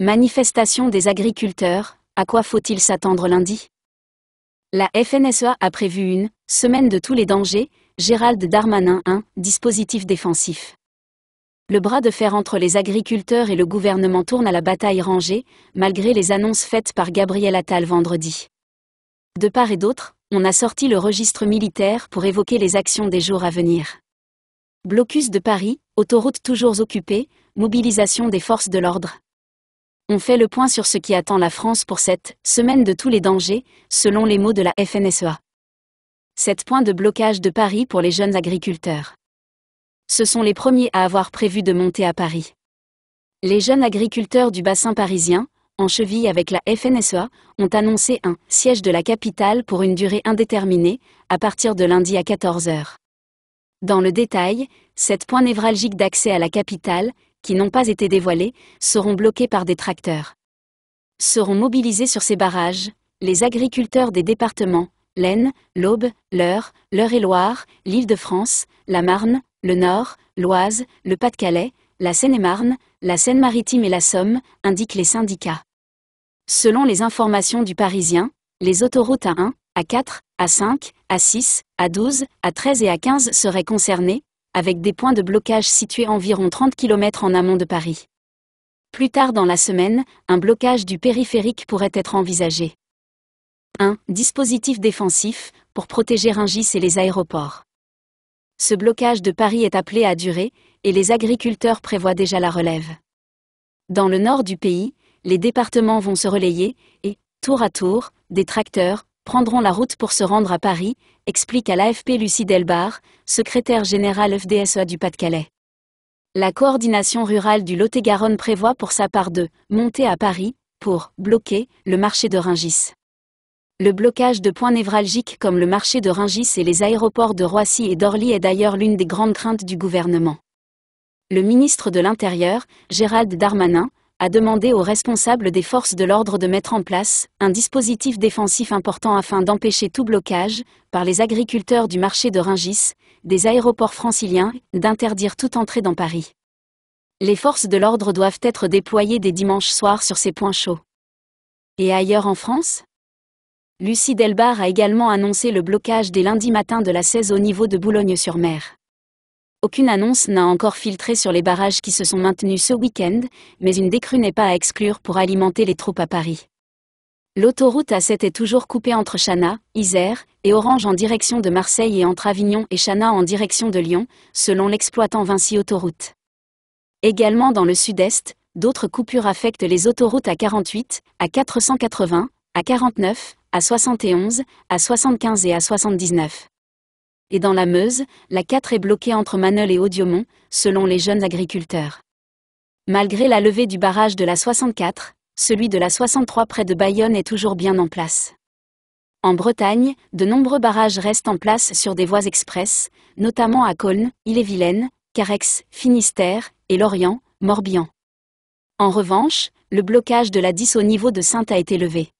Manifestation des agriculteurs, à quoi faut-il s'attendre lundi La FNSA e a prévu une semaine de tous les dangers, Gérald Darmanin 1, dispositif défensif. Le bras de fer entre les agriculteurs et le gouvernement tourne à la bataille rangée, malgré les annonces faites par Gabriel Attal vendredi. De part et d'autre, on a sorti le registre militaire pour évoquer les actions des jours à venir. Blocus de Paris, autoroute toujours occupée, mobilisation des forces de l'ordre on fait le point sur ce qui attend la France pour cette semaine de tous les dangers, selon les mots de la FNSEA. E 7 points de blocage de Paris pour les jeunes agriculteurs. Ce sont les premiers à avoir prévu de monter à Paris. Les jeunes agriculteurs du bassin parisien, en cheville avec la FNSEA, ont annoncé un siège de la capitale pour une durée indéterminée, à partir de lundi à 14h. Dans le détail, sept points névralgiques d'accès à la capitale, qui n'ont pas été dévoilés, seront bloqués par des tracteurs. Seront mobilisés sur ces barrages, les agriculteurs des départements, l'Aisne, l'Aube, l'Eure, l'Eure-et-Loire, l'Île-de-France, la Marne, le Nord, l'Oise, le Pas-de-Calais, la Seine-et-Marne, la Seine-Maritime et la Somme, indiquent les syndicats. Selon les informations du Parisien, les autoroutes à 1 à 4 à 5 à 6 à 12 à 13 et à 15 seraient concernées, avec des points de blocage situés environ 30 km en amont de Paris. Plus tard dans la semaine, un blocage du périphérique pourrait être envisagé. 1. Dispositif défensif, pour protéger Rungis et les aéroports. Ce blocage de Paris est appelé à durer, et les agriculteurs prévoient déjà la relève. Dans le nord du pays, les départements vont se relayer, et, tour à tour, des tracteurs, prendront la route pour se rendre à Paris, explique à l'AFP Lucie Delbar, secrétaire générale FDSA e du Pas-de-Calais. La coordination rurale du Lot-et-Garonne prévoit pour sa part de monter à Paris pour bloquer le marché de Ringis. Le blocage de points névralgiques comme le marché de Ringis et les aéroports de Roissy et d'Orly est d'ailleurs l'une des grandes craintes du gouvernement. Le ministre de l'Intérieur, Gérald Darmanin, a demandé aux responsables des forces de l'ordre de mettre en place un dispositif défensif important afin d'empêcher tout blocage, par les agriculteurs du marché de Ringis, des aéroports franciliens, d'interdire toute entrée dans Paris. Les forces de l'ordre doivent être déployées dès dimanche soir sur ces points chauds. Et ailleurs en France Lucie Delbar a également annoncé le blocage dès lundi matin de la 16 au niveau de Boulogne-sur-Mer. Aucune annonce n'a encore filtré sur les barrages qui se sont maintenus ce week-end, mais une décrue n'est pas à exclure pour alimenter les troupes à Paris. L'autoroute A7 est toujours coupée entre Chana, Isère, et Orange en direction de Marseille et entre Avignon et Chana en direction de Lyon, selon l'exploitant Vinci Autoroute. Également dans le sud-est, d'autres coupures affectent les autoroutes A48, A480, A49, A71, A75 et A79 et dans la Meuse, la 4 est bloquée entre Maneul et Audiomont, selon les jeunes agriculteurs. Malgré la levée du barrage de la 64, celui de la 63 près de Bayonne est toujours bien en place. En Bretagne, de nombreux barrages restent en place sur des voies express, notamment à Colne, Ille-et-Vilaine, Carex, Finistère et Lorient, Morbihan. En revanche, le blocage de la 10 au niveau de Sainte a été levé.